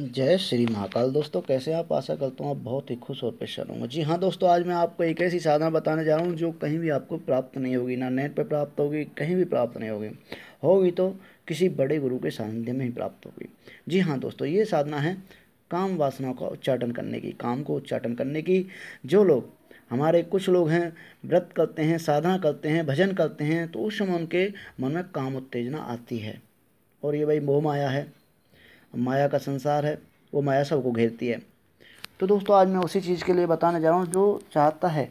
जय श्री महाकाल दोस्तों कैसे आप आशा करता हूँ आप बहुत ही खुश और परेशान होंगे जी हाँ दोस्तों आज मैं आपको एक ऐसी साधना बताने जा रहा हूँ जो कहीं भी आपको प्राप्त नहीं होगी ना नेट पर प्राप्त होगी कहीं भी प्राप्त नहीं होगी होगी तो किसी बड़े गुरु के सानिध्य में ही प्राप्त होगी जी हाँ दोस्तों ये साधना है काम वासना का उच्चाटन करने की काम को उच्चाटन करने की जो लोग हमारे कुछ लोग हैं व्रत करते हैं साधना करते हैं भजन करते हैं तो उस समय उनके मन में काम उत्तेजना आती है और ये भाई मोह माया है माया का संसार है वो माया सबको घेरती है तो दोस्तों आज मैं उसी चीज़ के लिए बताने जा रहा हूँ जो चाहता है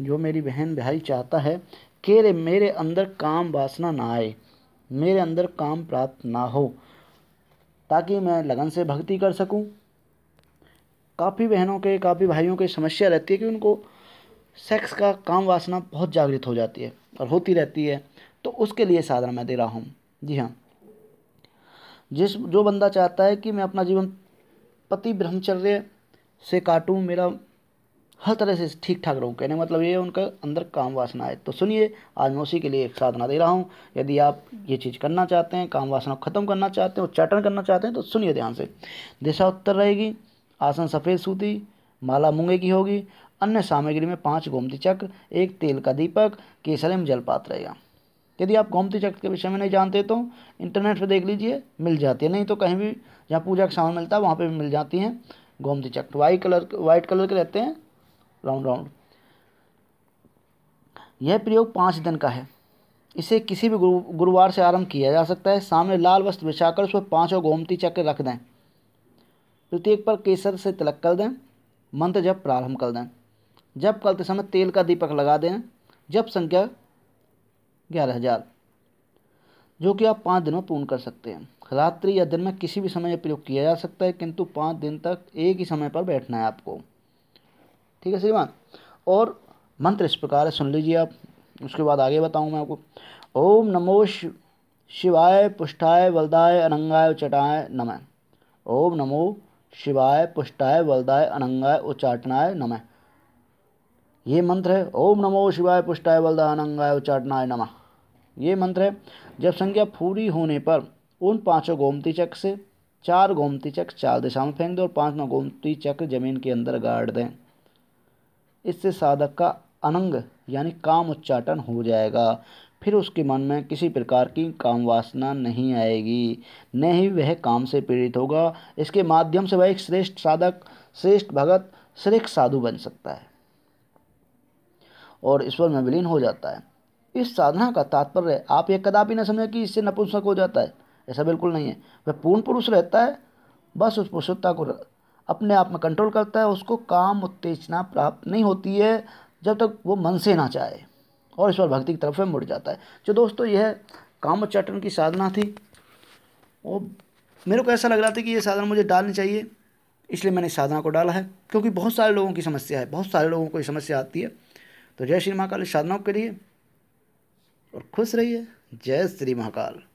जो मेरी बहन भाई चाहता है कि रे मेरे अंदर काम वासना ना आए मेरे अंदर काम प्राप्त ना हो ताकि मैं लगन से भक्ति कर सकूं काफ़ी बहनों के काफ़ी भाइयों की समस्या रहती है कि उनको सेक्स का काम वासना बहुत जागृत हो जाती है और होती रहती है तो उसके लिए साधना मैं दे रहा हूँ जी हाँ जिस जो बंदा चाहता है कि मैं अपना जीवन पति ब्रह्मचर्य से काटूँ मेरा हर तरह से ठीक ठाक रहूँ कहने मतलब ये उनका अंदर काम वासना है तो सुनिए आज मैं उसी के लिए एक साधना दे रहा हूँ यदि आप ये चीज़ करना चाहते हैं काम वासना खत्म करना चाहते हैं और करना चाहते हैं तो सुनिए ध्यान से दिशा उत्तर रहेगी आसन सफ़ेद सूती माला मूंगे की होगी अन्य सामग्री में पाँच गोमती चक्र एक तेल का दीपक केसरे में जलपात रहेगा यदि आप गोमती चक्र के विषय में नहीं जानते तो इंटरनेट पर देख लीजिए मिल जाती है नहीं तो कहीं भी जहाँ पूजा का सामान मिलता है वहाँ पर भी मिल जाती हैं गोमती चक्र वाइट कलर वाइट कलर के रहते हैं राउंड राउंड यह प्रयोग पाँच दिन का है इसे किसी भी गुरुवार से आरंभ किया जा सकता है सामने लाल वस्त्र बिछाकर उस पर पाँचों गोमती चक्र रख दें प्रत्येक पर केसर से तिलक कर दें मंत्र जब प्रारंभ कर दें जब करते समय तेल का दीपक लगा दें जब संख्या ग्यारह हज़ार जो कि आप पाँच दिनों में पूर्ण कर सकते हैं रात्रि या दिन में किसी भी समय प्रयोग किया जा सकता है किंतु पाँच दिन तक एक ही समय पर बैठना है आपको ठीक है श्रीमान और मंत्र इस प्रकार है सुन लीजिए आप उसके बाद आगे बताऊँ मैं आपको ओम नमो शिवाय पुष्टाय वलदाय अनंगाय उचटाय नमः ओम नमो शिवाय पुष्टाय वलदाय अनंगाय उचाटनाय नमः ये मंत्र है ओम नमो शिवाय पुष्टाय वलदाय अनंगाय उच्चाटनाय नमः ये मंत्र है जब संज्ञा पूरी होने पर उन पांचों गोमती चक्र से चार गोमती चक्र चार दिशाओं में फेंक दें और पाँच नौ गोमती चक्र जमीन के अंदर गाड़ दें इससे साधक का अनंग यानी काम उच्चाटन हो जाएगा फिर उसके मन में किसी प्रकार की काम वासना नहीं आएगी न ही वह काम से पीड़ित होगा इसके माध्यम से वह एक श्रेष्ठ साधक श्रेष्ठ भगत श्रेष्ठ साधु बन सकता है और ईश्वर में विलीन हो जाता है इस साधना का तात्पर्य आप ये कदापि न समझें कि इससे नपुंसक हो जाता है ऐसा बिल्कुल नहीं है वह पूर्ण पुरुष रहता है बस उस पुरुषता को अपने आप में कंट्रोल करता है उसको काम उत्तेजना प्राप्त नहीं होती है जब तक वो मन से ना चाहे और ईश्वर भक्ति की तरफ मुड़ जाता है जो दोस्तों यह काम उच्चाटन की साधना थी और मेरे को ऐसा लग रहा था कि ये साधना मुझे डालनी चाहिए इसलिए मैंने इस साधना को डाला है क्योंकि बहुत सारे लोगों की समस्या है बहुत सारे लोगों को ये समस्या आती है तो जय श्री महाकाल इस साधनाओं के लिए और खुश रहिए जय श्री महाकाल